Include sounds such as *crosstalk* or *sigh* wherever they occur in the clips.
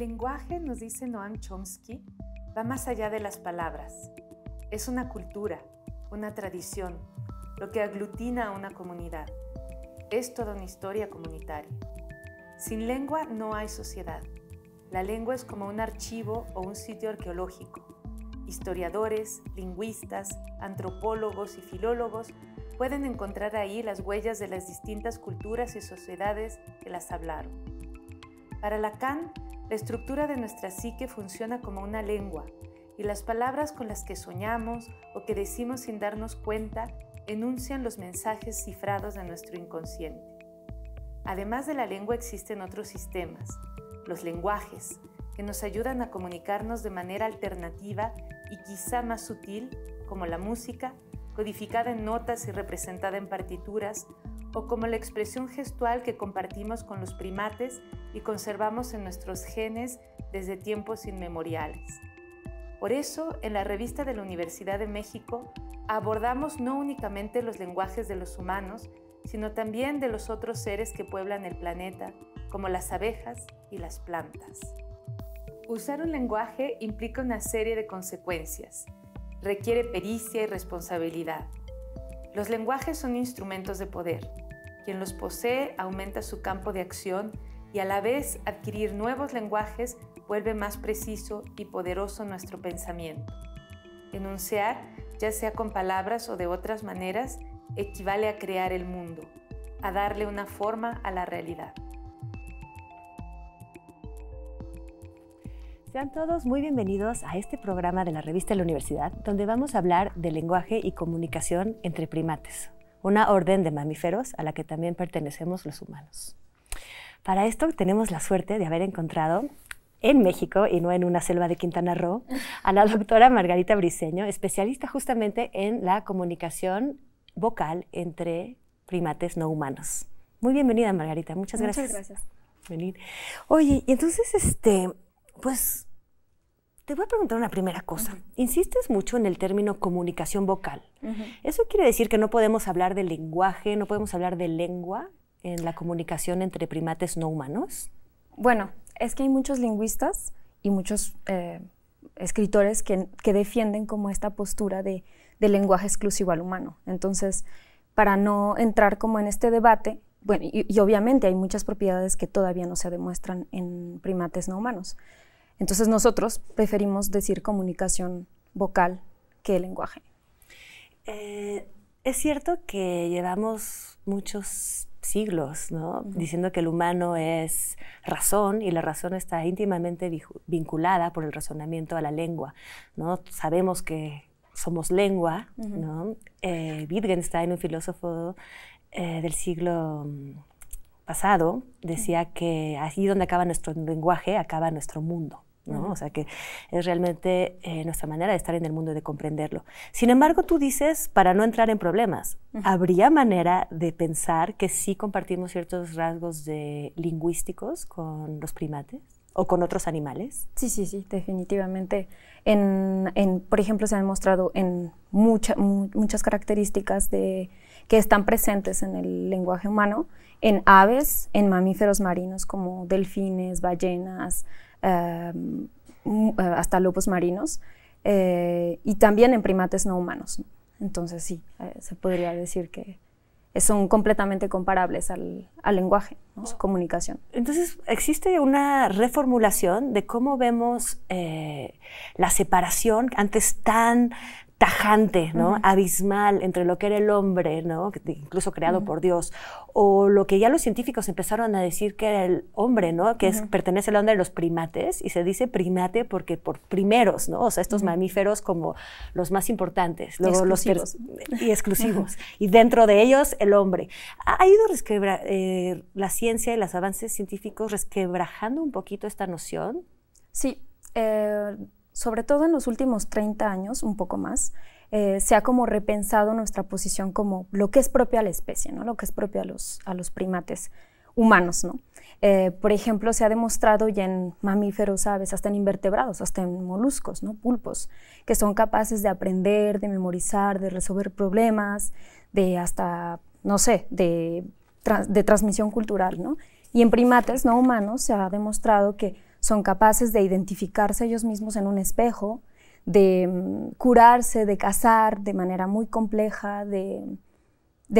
El lenguaje, nos dice Noam Chomsky, va más allá de las palabras. Es una cultura, una tradición, lo que aglutina a una comunidad. Es toda una historia comunitaria. Sin lengua no hay sociedad. La lengua es como un archivo o un sitio arqueológico. Historiadores, lingüistas, antropólogos y filólogos pueden encontrar ahí las huellas de las distintas culturas y sociedades que las hablaron. Para Lacan, la estructura de nuestra psique funciona como una lengua y las palabras con las que soñamos o que decimos sin darnos cuenta enuncian los mensajes cifrados de nuestro inconsciente. Además de la lengua existen otros sistemas, los lenguajes, que nos ayudan a comunicarnos de manera alternativa y quizá más sutil, como la música, codificada en notas y representada en partituras, o como la expresión gestual que compartimos con los primates y conservamos en nuestros genes desde tiempos inmemoriales. Por eso, en la revista de la Universidad de México abordamos no únicamente los lenguajes de los humanos, sino también de los otros seres que pueblan el planeta, como las abejas y las plantas. Usar un lenguaje implica una serie de consecuencias. Requiere pericia y responsabilidad. Los lenguajes son instrumentos de poder. Quien los posee aumenta su campo de acción y a la vez adquirir nuevos lenguajes vuelve más preciso y poderoso nuestro pensamiento. Enunciar, ya sea con palabras o de otras maneras, equivale a crear el mundo, a darle una forma a la realidad. Sean todos muy bienvenidos a este programa de la revista La Universidad, donde vamos a hablar de lenguaje y comunicación entre primates, una orden de mamíferos a la que también pertenecemos los humanos. Para esto tenemos la suerte de haber encontrado en México y no en una selva de Quintana Roo, a la doctora Margarita Briseño, especialista justamente en la comunicación vocal entre primates no humanos. Muy bienvenida, Margarita. Muchas gracias. Muchas gracias. Venir. Oye, entonces, este, pues te voy a preguntar una primera cosa. Insistes mucho en el término comunicación vocal. ¿Eso quiere decir que no podemos hablar de lenguaje, no podemos hablar de lengua en la comunicación entre primates no humanos? Bueno, es que hay muchos lingüistas y muchos eh, escritores que, defienden como esta postura de, lenguaje exclusivo al humano. Entonces, para no entrar como en este debate, bueno, y obviamente hay muchas propiedades que todavía no se demuestran en primates no humanos. Entonces nosotros preferimos decir comunicación vocal que lenguaje. Eh, es cierto que llevamos muchos siglos ¿no? diciendo que el humano es razón y la razón está íntimamente vinculada por el razonamiento a la lengua. ¿no? Sabemos que somos lengua. Eh, Wittgenstein, un filósofo eh, del siglo mm, pasado, decía que allí donde acaba nuestro lenguaje, acaba nuestro mundo. ¿no? O sea que es realmente eh, nuestra manera de estar en el mundo y de comprenderlo. Sin embargo, tú dices, para no entrar en problemas, ¿habría manera de pensar que sí compartimos ciertos rasgos lingüísticos con los primates? ¿O con otros animales? Sí, sí, sí, definitivamente. En, en por ejemplo, se han mostrado en muchas características de, que están presentes en el lenguaje humano, en aves, en mamíferos marinos como delfines, ballenas, Em, eh, hasta lobos marinos, eh, y también en primates no humanos. Entonces sí, eh, se podría decir que son completamente comparables al, lenguaje, su comunicación. Entonces, existe una reformulación de cómo vemos la separación, antes tan tajante, ¿no? Abismal entre lo que era el hombre, ¿no? Incluso creado por Dios, o lo que ya los científicos empezaron a decir que era el hombre, ¿no? Que pertenece a la onda de los primates y se dice primate porque por primeros, ¿no? O sea, estos mamíferos como los más importantes, los y exclusivos y dentro de ellos el hombre. Ha, ido eh, la ciencia y los avances científicos resquebrajando un poquito esta noción. Sí. Eh, sobre todo en los últimos 30 años, un poco más, eh, se ha como repensado nuestra posición como lo que es propio a la especie, ¿no? lo que es propio a los, a los primates humanos. ¿no? Eh, por ejemplo, se ha demostrado ya en mamíferos, aves, hasta en invertebrados, hasta en moluscos, ¿no? pulpos, que son capaces de aprender, de memorizar, de resolver problemas, de hasta, no sé, de, de transmisión cultural. ¿no? Y en primates no humanos se ha demostrado que son capaces de identificarse ellos mismos en un espejo, de mm, curarse, de casar de manera muy compleja, de,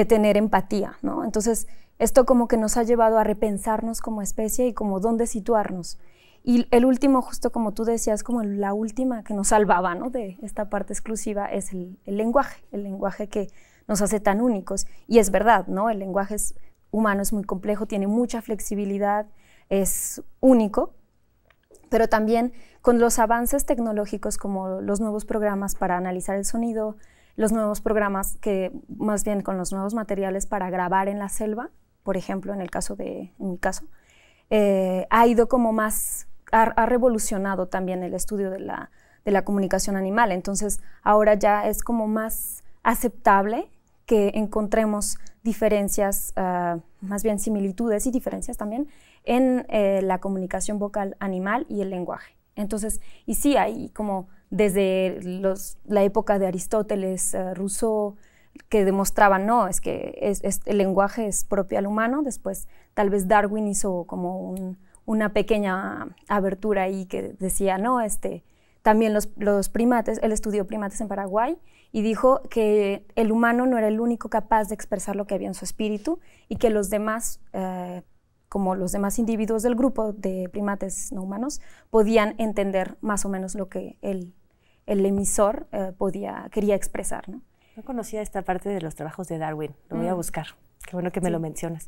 tener empatía, ¿no? Entonces, esto como que nos ha llevado a repensarnos como especie y como dónde situarnos. Y el último, justo como tú decías, como la última que nos salvaba ¿no? de esta parte exclusiva es el, lenguaje, el lenguaje que nos hace tan únicos. Y es verdad, ¿no? El lenguaje humano es muy complejo, tiene mucha flexibilidad, es único, pero también con los avances tecnológicos como los nuevos programas para analizar el sonido, los nuevos programas que, más bien con los nuevos materiales para grabar en la selva, por ejemplo, en el caso de, mi caso, eh, ha ido como más, ha, revolucionado también el estudio de la, comunicación animal. Entonces, ahora ya es como más aceptable que encontremos diferencias, ah, más bien similitudes y diferencias también, en eh, la comunicación vocal animal y el lenguaje. Entonces, y sí, hay como desde los, la época de Aristóteles, ruso eh, Rousseau, que demostraban, no, es que es, el lenguaje es propio al humano, después tal vez Darwin hizo como una pequeña abertura ahí que decía, no, este, también los, primates, él estudió primates en Paraguay y dijo que el humano no era el único capaz de expresar lo que había en su espíritu y que los demás... Eh, como los demás individuos del grupo de primates no humanos, podían entender más o menos lo que el, emisor eh, podía, quería expresar. ¿no? conocía esta parte de los trabajos de Darwin, lo voy a mm. buscar. Qué bueno que me lo mencionas.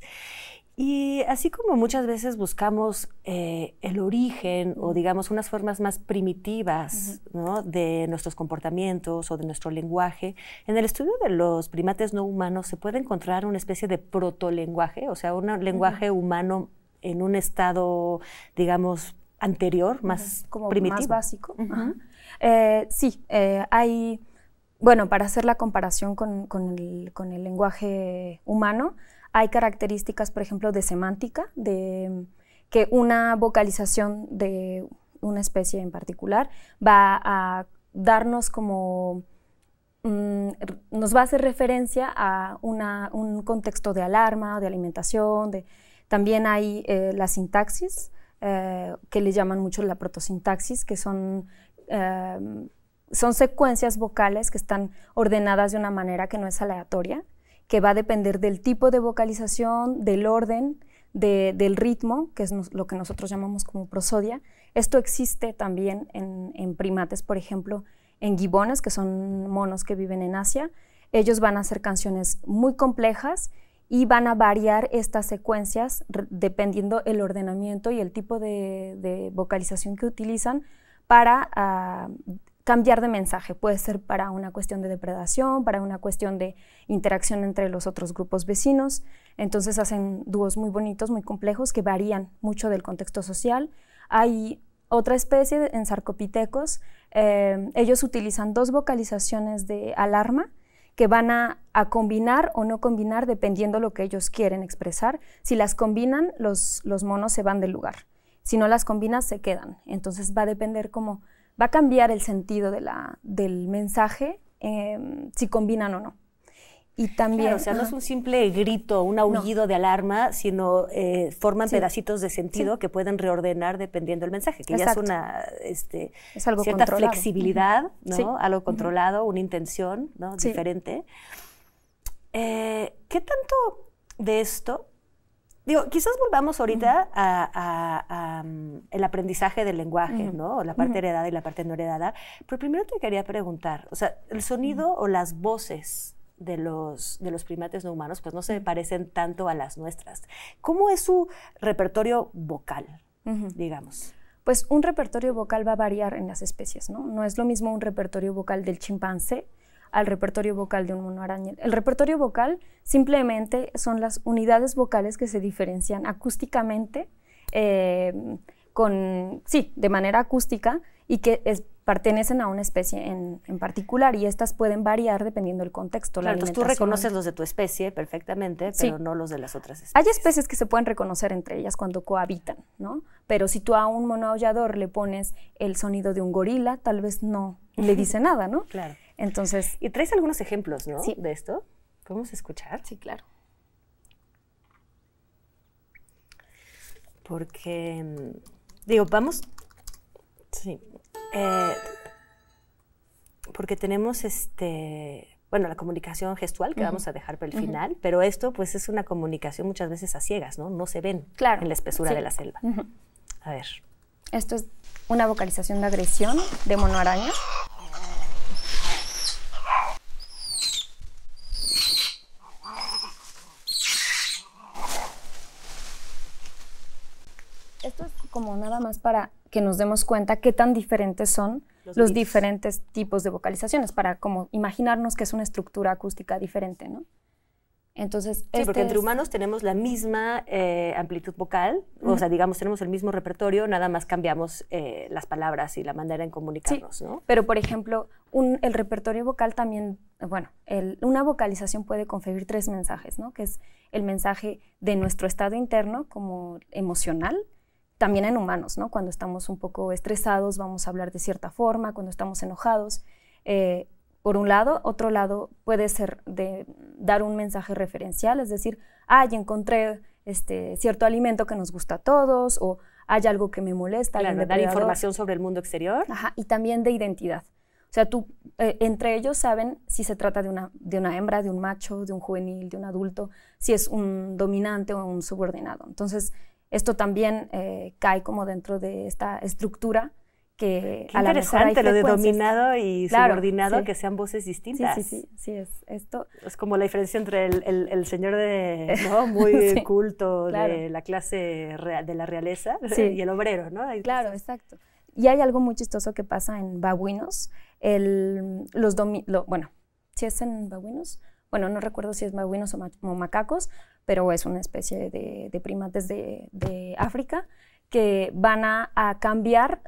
Y así como muchas veces buscamos eh, el origen o digamos unas formas más primitivas de nuestros comportamientos o de nuestro lenguaje, en el estudio de los primates no humanos se puede encontrar una especie de proto lenguaje o sea, un lenguaje humano en un estado, digamos, anterior, más primitivo. Más básico. Eh, sí, eh, hay, bueno, para hacer la comparación con el lenguaje humano, hay características, por ejemplo, de semántica, de que una vocalización de una especie en particular va a darnos como mm, nos va a hacer referencia a un contexto de alarma, de alimentación, también hay eh, la sintaxis, eh, que le llaman mucho la protosintaxis, que son, eh, son secuencias vocales que están ordenadas de una manera que no es aleatoria que va a depender del tipo de vocalización, del orden, del ritmo, que es lo que nosotros llamamos como prosodia. Esto existe también en, primates, por ejemplo, en gibones, que son monos que viven en Asia. Ellos van a hacer canciones muy complejas y van a variar estas secuencias dependiendo el ordenamiento y el tipo de, vocalización que utilizan para ah, cambiar de mensaje. Puede ser para una cuestión de depredación, para una cuestión de interacción entre los otros grupos vecinos. Entonces hacen dúos muy bonitos, muy complejos, que varían mucho del contexto social. Hay otra especie en sarcopitecos. Eh, ellos utilizan dos vocalizaciones de alarma que van a, combinar o no combinar dependiendo lo que ellos quieren expresar. Si las combinan, los, monos se van del lugar. Si no las combinas, se quedan. Entonces va a depender como va a cambiar el sentido de la, del mensaje eh, si combinan o no. Y también. o sea, no es un simple grito, un aullido de alarma, sino eh, forman pedacitos de sentido que pueden reordenar dependiendo del mensaje, que ya es una este, cierta flexibilidad, ¿no? Algo controlado, una intención ¿no? diferente. Eh, ¿Qué tanto de esto Digo, quizás volvamos ahorita al a, mm, el aprendizaje del lenguaje, ¿no? La parte heredada y la parte no heredada. Pero primero te quería preguntar, o sea, el sonido o las voces de los, de los primates no humanos, pues no se parecen tanto a las nuestras. ¿Cómo es su repertorio vocal, digamos? Pues un repertorio vocal va a variar en las especies, ¿no? No es lo mismo un repertorio vocal del chimpancé al repertorio vocal de un mono araña. El repertorio vocal simplemente son las unidades vocales que se diferencian acústicamente, eh, sí, de manera acústica y que pertenecen a una especie en, particular y estas pueden variar dependiendo del contexto. Claro, entonces tú reconoces los de tu especie perfectamente, pero no los de las otras especies. Hay especies que se pueden reconocer entre ellas cuando cohabitan, ¿no? Pero si tú a un mono aullador le pones el sonido de un gorila, tal vez no le dice *laughs* nada, ¿no? Claro. Entonces. Y traes algunos ejemplos, ¿no? Sí. De esto. ¿Podemos escuchar? Sí, claro. Porque, digo, vamos. Sí. Eh, porque tenemos este. Bueno, la comunicación gestual que vamos a dejar para el final, pero esto, pues, es una comunicación muchas veces a ciegas, ¿no? No se ven claro. en la espesura de la selva. A ver. Esto es una vocalización de agresión de mono monoaraña. como nada más para que nos demos cuenta qué tan diferentes son los, diferentes tipos de vocalizaciones, para como imaginarnos que es una estructura acústica diferente, ¿no? Entonces, sí, porque este entre humanos tenemos la misma eh, amplitud vocal, o sea, digamos, tenemos el mismo repertorio, nada más cambiamos eh, las palabras y la manera en comunicarnos, ¿no? Pero, por ejemplo, el repertorio vocal también, bueno, una vocalización puede conferir tres mensajes, ¿no? Que es el mensaje de nuestro estado interno como emocional, también en humanos, ¿no? Cuando estamos un poco estresados vamos a hablar de cierta forma, cuando estamos enojados. Eh, por un lado, otro lado puede ser de dar un mensaje referencial, es decir, ay, encontré este cierto alimento que nos gusta a todos o hay algo que me molesta. dar información sobre el mundo exterior. Ajá, y también de identidad. O sea, tú, eh, entre ellos saben si se trata de una, de una hembra, de un macho, de un juvenil, de un adulto, si es un dominante o un subordinado. Entonces, esto también eh, cae como dentro de esta estructura que a la interesante lo de dominado y subordinado que sean voces distintas. Sí, sí, sí, sí, es esto. Es como la diferencia entre el, el, señor de *laughs* ¿no? muy culto de la clase de la realeza *laughs* y el obrero, ¿no? claro, exacto. Y hay algo muy chistoso que pasa en babuinos, el, los lo, bueno, si es en babuinos, bueno, no recuerdo si es babuinos o, o macacos, pero es una especie de, primates de, África que van a, cambiar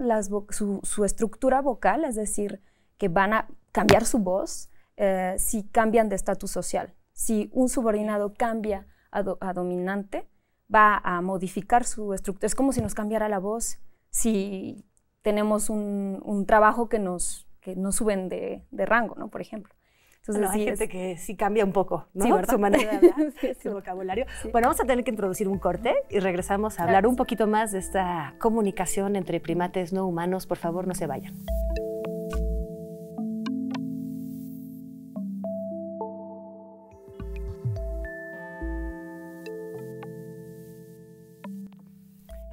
su, estructura vocal, es decir, que van a cambiar su voz eh, si cambian de estatus social. Si un subordinado cambia a, dominante, va a modificar su estructura. Es como si nos cambiara la voz. Si tenemos un, trabajo que nos, suben de, de rango, ¿no? Por ejemplo. Entonces, hay gente que sí cambia un poco su manera *laughs* de hablar, su vocabulario. Bueno, vamos a tener que introducir un corte y regresamos a hablar un poquito más de esta comunicación entre primates no humanos. Por favor, no se vayan.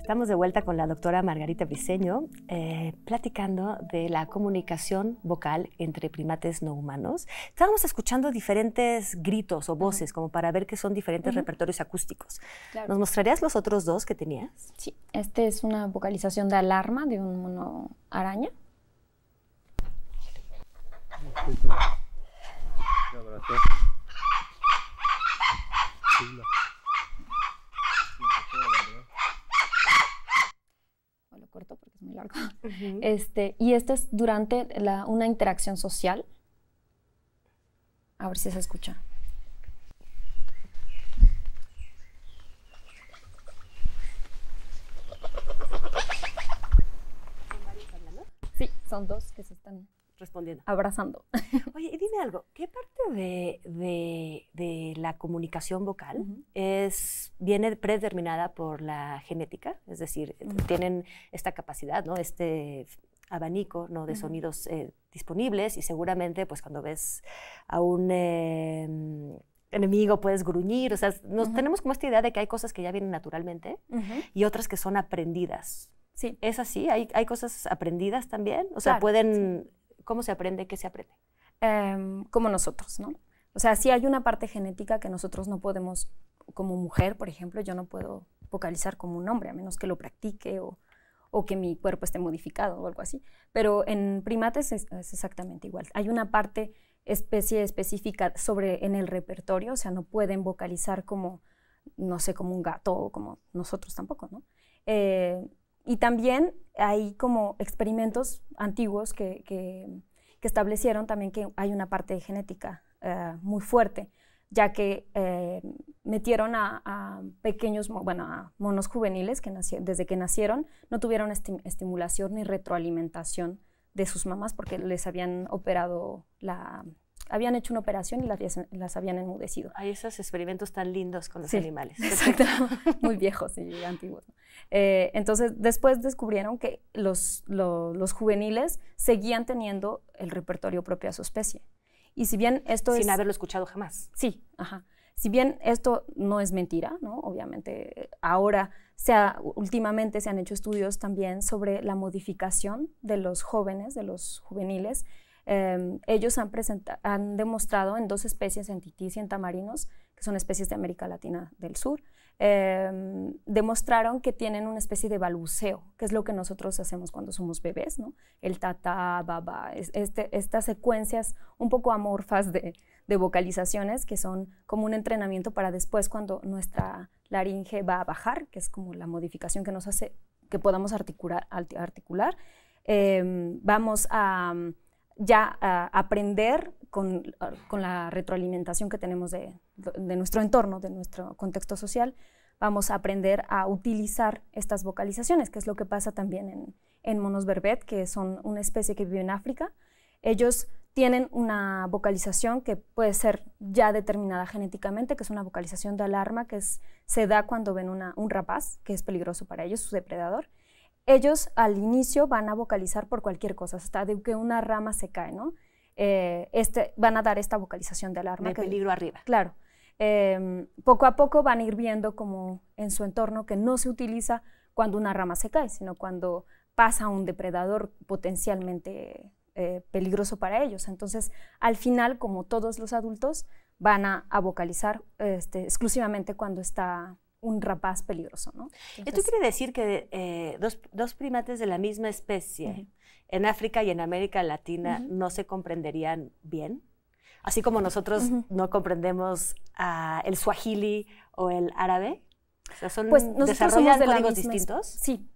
Estamos de vuelta con la doctora Margarita Briseño, eh, platicando de la comunicación vocal entre primates no humanos. Estábamos escuchando diferentes gritos o voces, como para ver que son diferentes repertorios acústicos. ¿Nos mostrarías los otros dos que tenías? Sí, este es una vocalización de alarma de un mono araña. porque es muy largo. este, y este es durante una interacción social. A ver si se escucha. Sí, son dos que se están respondiendo. Abrazando. *laughs* Oye, dime algo, ¿qué parte de, la comunicación vocal es, viene predeterminada por la genética? Es decir, tienen esta capacidad, ¿no? este abanico ¿no? de sonidos eh, disponibles y seguramente pues cuando ves a un... Em, enemigo, puedes gruñir, o sea, nos, tenemos como esta idea de que hay cosas que ya vienen naturalmente y otras que son aprendidas. Sí. ¿Es así? ¿Hay, cosas aprendidas también? O sea, ¿pueden ¿Cómo se aprende? ¿Qué se aprende? Em, como nosotros, ¿no? O sea, sí hay una parte genética que nosotros no podemos, como mujer, por ejemplo, yo no puedo vocalizar como un hombre, a menos que lo practique o, que mi cuerpo esté modificado o algo así. Pero en primates es, exactamente igual. Hay una parte especie específica sobre en el repertorio, o sea, no pueden vocalizar como, no sé, como un gato o como nosotros tampoco, ¿no? Eh, y también hay como experimentos antiguos que, establecieron también que hay una parte genética eh, muy fuerte, ya que eh, metieron a, pequeños, bueno, a monos juveniles que desde que nacieron no tuvieron estimulación ni retroalimentación de sus mamás porque les habían operado la, habían hecho una operación y las, las habían enmudecido. Hay esos experimentos tan lindos con los animales. *laughs* Exacto, *laughs* muy viejos y antiguos. Eh, entonces, después descubrieron que los, los, juveniles seguían teniendo el repertorio propio a su especie. Y si bien esto Sin haberlo escuchado jamás. Sí, ajá. Si bien esto no es mentira, ¿no? obviamente ahora se últimamente se han hecho estudios también sobre la modificación de los jóvenes, de los juveniles, Em, ellos han, han demostrado en dos especies, en titís y en tamarinos, que son especies de América Latina del Sur, em, demostraron que tienen una especie de balbuceo, que es lo que nosotros hacemos cuando somos bebés, ¿no? El tata, baba, este, estas secuencias un poco amorfas de, vocalizaciones que son como un entrenamiento para después cuando nuestra laringe va a bajar, que es como la modificación que nos hace que podamos articular, articular em, vamos a ya ah, aprender ah, con, la retroalimentación que tenemos de, nuestro entorno, de nuestro contexto social, vamos a aprender a utilizar estas vocalizaciones, que es lo que pasa también en, monos berbet, que son una especie que vive en África. Ellos tienen una vocalización que puede ser ya determinada genéticamente, que es una vocalización de alarma que se da cuando ven una, un rapaz, que es peligroso para ellos, su depredador ellos al inicio van a vocalizar por cualquier cosa, hasta de que una rama se cae, ¿no? Eh, este, van a dar esta vocalización de alarma. El peligro arriba. Claro. Em, poco a poco van a ir viendo como en su entorno que no se utiliza cuando una rama se cae, sino cuando pasa un depredador potencialmente eh, peligroso para ellos. Entonces, al final, como todos los adultos, van a, vocalizar este, exclusivamente cuando está un rapaz peligroso, ¿no? Esto quiere decir que eh, dos, dos, primates de la misma especie en África y en América Latina no se comprenderían bien, así como nosotros no comprendemos el Swahili o el árabe. son, pues de códigos distintos. Sí,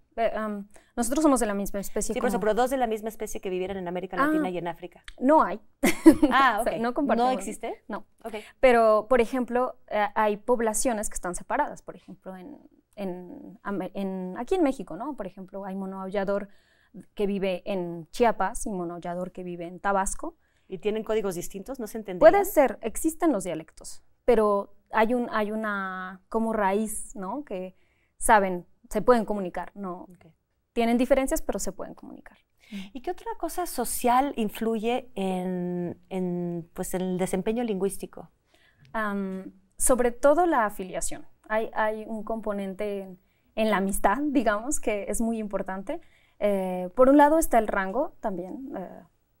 nosotros somos de la misma especie. Sí, por eso, dos de la misma especie que vivieran en América ah, Latina y en África. No hay. *laughs* Ah, ok. no compartimos. ¿No existe? No. Okay. Pero, por ejemplo, eh, hay poblaciones que están separadas, por ejemplo, en, en, aquí en México, ¿no? Por ejemplo, hay aullador que vive en Chiapas y aullador que vive en Tabasco. ¿Y tienen códigos distintos? ¿No se entiende? Puede ser, existen los dialectos, pero hay, un, hay una como raíz, ¿no? Que saben se pueden comunicar, no. Tienen diferencias, pero se pueden comunicar. ¿Y qué otra cosa social influye en, pues, el desempeño lingüístico? sobre todo la afiliación. Hay, un componente en, la amistad, *laughs* digamos, que es muy importante. Eh, por un lado está el rango también. Eh,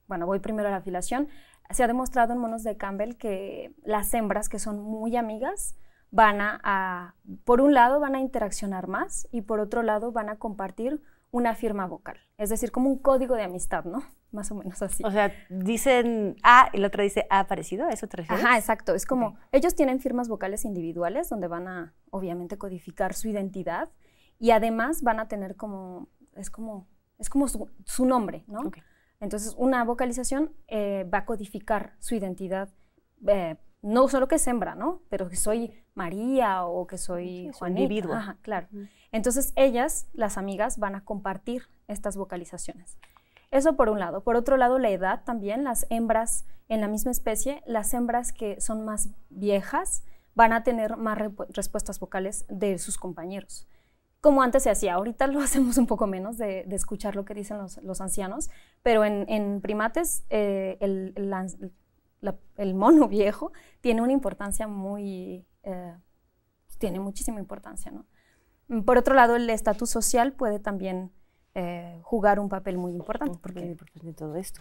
bueno, voy primero a la afiliación. Se ha demostrado en monos de Campbell que las hembras que son muy amigas van a, por un lado, van a interaccionar más y por otro lado van a compartir una firma vocal, es decir, como un código de amistad, ¿no? *laughs* Más o menos así. O sea, dicen A, el otro dice A parecido, ¿a eso te Ajá, exacto. Es como, ellos tienen firmas vocales individuales donde van a, obviamente, codificar su identidad y además van a tener como, es como, es como su, nombre, ¿no? Entonces, una vocalización eh, va a codificar su identidad eh, no solo que sembra, ¿no? Pero que soy María o que soy juan Juanita. Ajá, claro. Entonces ellas, las amigas, van a compartir estas vocalizaciones. Eso por un lado. Por otro lado, la edad también, las hembras en la misma especie, las hembras que son más viejas van a tener más respuestas vocales de sus compañeros. Como antes se hacía, ahorita lo *laughs* hacemos un poco menos de, escuchar lo que dicen los, ancianos, pero en, primates eh, el, el, el mono *laughs* viejo, tiene una importancia muy, eh, pues, tiene muchísima importancia. ¿no? Mm, por otro lado, el estatus social puede también eh, jugar un papel muy importante. Porque todo esto.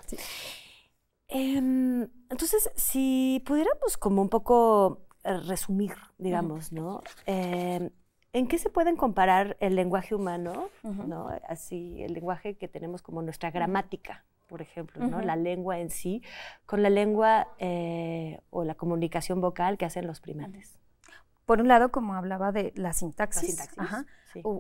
Em, entonces, si pudiéramos como un poco eh, resumir, digamos, ¿no? Em, ¿En qué se pueden comparar el lenguaje humano, ¿no? así el lenguaje que tenemos como nuestra gramática, por ejemplo, la lengua en sí, con la lengua eh, o la comunicación vocal que hacen los primates. Por un lado, como hablaba de la sintaxis,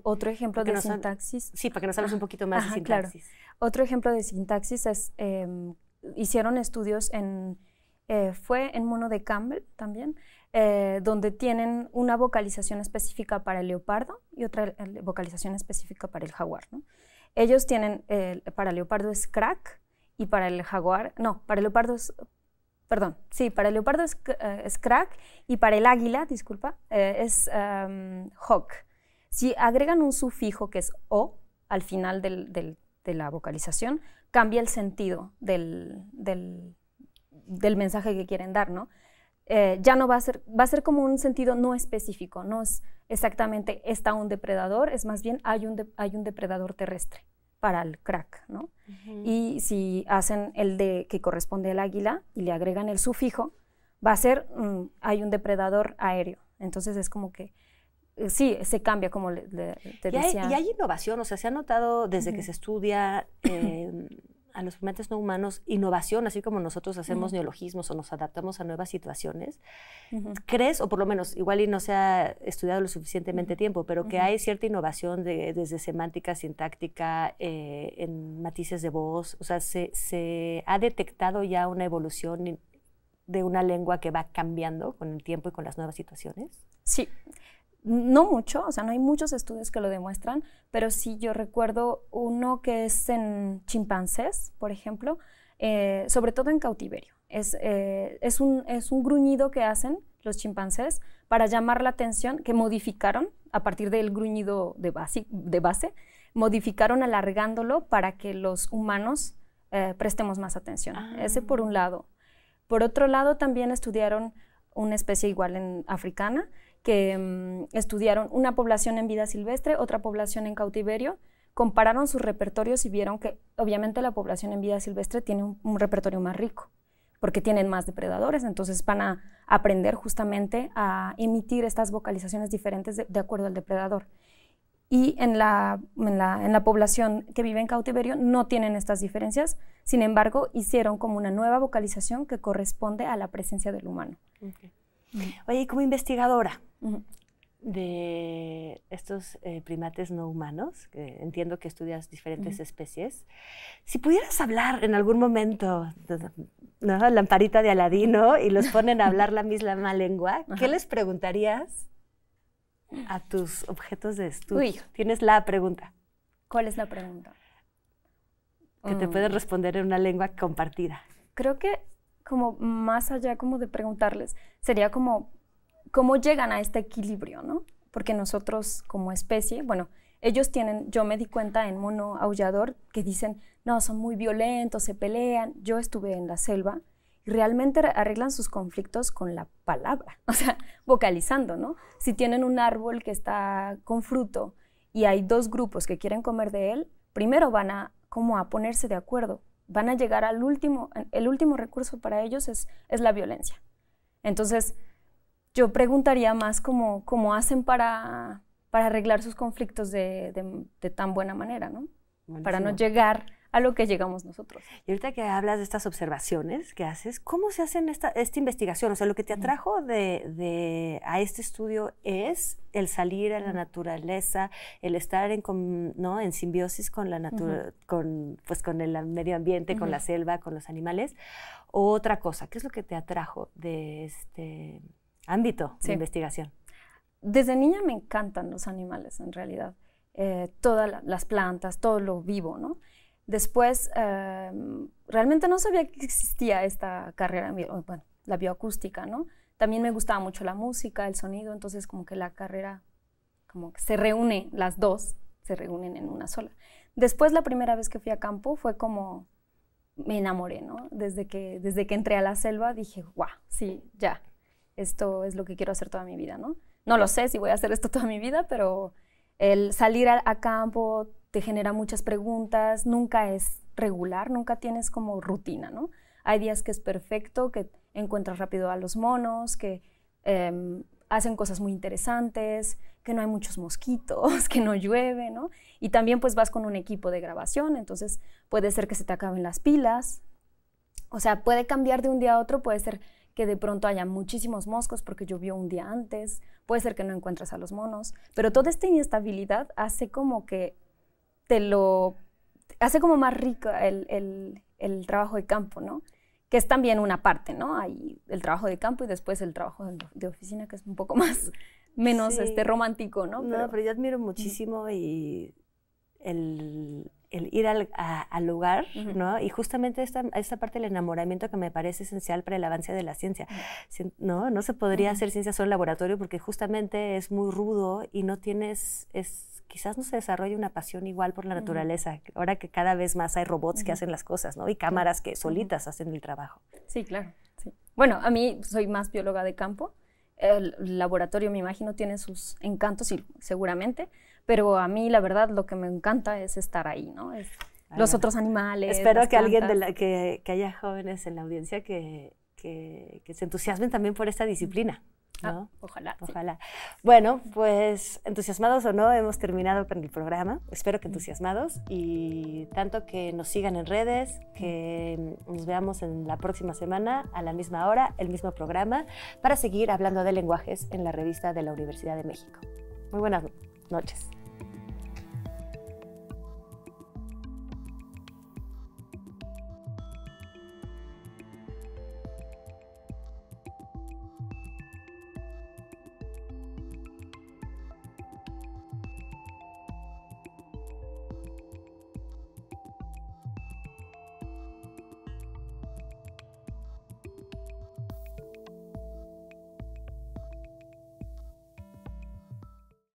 otro ejemplo de sintaxis. Sí, para que nos hables un poquito más de sintaxis. Claro. Otro ejemplo de sintaxis es, em, hicieron estudios en, eh, fue en mono de Campbell también, eh, donde tienen una vocalización específica para el leopardo y otra vocalización específica para el jaguar. ¿no? Ellos tienen, eh, para leopardo es crack y para el jaguar, no, para el leopardo es, perdón, sí, para el leopardo es, eh, crack y para el águila, disculpa, eh, es um, Si agregan un sufijo que es o al final del, de la vocalización, cambia el sentido del, del mensaje que quieren dar, ¿no? Eh, ya no va a ser, va a ser como un sentido no específico, no es exactamente está un depredador, es más bien hay un, hay un depredador terrestre para el crack, ¿no? Y si hacen el de que corresponde al águila y le agregan el sufijo, va a ser mm, hay un depredador aéreo. Entonces es como que eh, sí, se cambia, como le, te decía. y hay innovación, o sea, se ha notado desde que se estudia a los primates no humanos innovación, así como nosotros hacemos neologismos o nos adaptamos a nuevas situaciones, ¿crees, o por lo menos igual y no se ha estudiado lo suficientemente tiempo, pero que hay cierta innovación desde semántica, sintáctica, eh, en matices de voz? O sea, ¿se, ¿se, ha detectado ya una evolución de una lengua que va cambiando con el tiempo y con las nuevas situaciones? Sí no mucho, o sea, no hay muchos estudios que lo demuestran, pero sí yo recuerdo uno que es en chimpancés, por ejemplo, eh, sobre todo en cautiverio. Eh, es, un, gruñido que hacen los chimpancés para llamar la atención, que modificaron a partir del gruñido de base, modificaron alargándolo para que los humanos eh, prestemos más atención. Ah. Ese por un lado. Por otro lado, también estudiaron una especie igual en africana que mm, estudiaron una población en vida silvestre, otra población en cautiverio, compararon sus repertorios y vieron que obviamente la población en vida silvestre tiene un, repertorio más rico, porque tienen más depredadores, entonces van a aprender justamente a emitir estas vocalizaciones diferentes de, acuerdo al depredador. Y en la, en, la, población que vive en cautiverio no tienen estas diferencias, sin embargo, hicieron como una nueva vocalización que corresponde a la presencia del humano. Oye, como investigadora de estos eh, primates no humanos, que entiendo que estudias diferentes especies, si pudieras hablar en algún momento, ¿no? Lamparita de Aladino, y los ponen a hablar la misma *laughs* lengua, ¿qué les preguntarías a tus objetos de estudio? Tienes la pregunta. ¿Cuál es la pregunta? Que te pueden mm. responder en una lengua compartida. Creo que como más allá como de preguntarles, sería como, ¿cómo llegan a este equilibrio, no? Porque nosotros como especie, bueno, ellos tienen, yo me di cuenta en mono aullador, que dicen, no, son muy violentos, se pelean. Yo estuve en la selva y realmente arreglan sus conflictos con la palabra, *laughs* o sea, vocalizando, ¿no? Si tienen un árbol que está con fruto y hay dos grupos que quieren comer de él, primero van a como a ponerse de acuerdo van a llegar al último, el último recurso para ellos es, la violencia. Entonces, yo preguntaría más cómo, hacen para, arreglar sus conflictos de, tan buena manera, ¿no? Para no llegar a lo que llegamos nosotros. Y ahorita que hablas de estas observaciones que haces, ¿cómo se hace esta, investigación? O sea, lo que te atrajo a este estudio es el salir a la naturaleza, el estar en, simbiosis con, la pues, con, el medio ambiente, con la selva, con los animales. O otra cosa, ¿qué es lo que te atrajo de este ámbito de investigación? Desde niña me encantan los animales, en realidad. Eh, todas las plantas, todo lo vivo, ¿no? Después, em, realmente no sabía que existía esta carrera, bueno, la bioacústica, ¿no? También me gustaba mucho la música, el sonido, entonces como que la carrera, como que se reúne, las dos se reúnen en una sola. Después, la primera vez que fui a campo fue como, me enamoré, ¿no? Desde que, desde que entré a la selva dije, guau, sí, ya, esto es lo que quiero hacer toda mi vida, ¿no? No lo sé si voy a hacer esto toda mi vida, pero el salir a campo, te genera muchas preguntas, nunca es regular, nunca tienes como rutina, ¿no? Hay días que es perfecto, que encuentras rápido a los monos, que em, hacen cosas muy interesantes, que no hay muchos mosquitos, *laughs* que no llueve, ¿no? Y también pues vas con un equipo de grabación, entonces puede ser que se te acaben las pilas, o sea, puede cambiar de un día a otro, puede ser que de pronto haya muchísimos moscos porque llovió un día antes, puede ser que no encuentres a los monos, pero toda esta inestabilidad hace como que hace como más rico el, el, trabajo de campo, ¿no? Que es también una parte, ¿no? Hay el trabajo de campo y después el trabajo de oficina, que es un poco *laughs* más, menos este romántico, ¿no? No, pero, yo admiro muchísimo y el, ir al, lugar, ¿no? Y justamente esta, esta parte del enamoramiento que me parece esencial para el avance de la ciencia. No, no se podría hacer ciencia solo en laboratorio porque justamente es muy rudo y no tienes quizás no se desarrolle una pasión igual por la naturaleza, ahora que cada vez más hay robots que hacen las cosas, ¿no? Y cámaras que solitas hacen el trabajo. Sí, claro. Bueno, a mí soy más bióloga de campo. El laboratorio, me imagino, tiene sus encantos y seguramente, pero a mí la verdad lo que me encanta es estar ahí, ¿no? los otros animales. Espero que alguien de que, haya jóvenes en la audiencia que, se entusiasmen también por esta disciplina. Ah, ¿no? Ojalá. Ojalá. Bueno, pues entusiasmados o no, hemos terminado con el programa. Espero que entusiasmados y tanto que nos sigan en redes, que nos veamos en la próxima semana a la misma hora, el mismo programa, para seguir hablando de lenguajes en la revista de la Universidad de México. Muy buenas noches.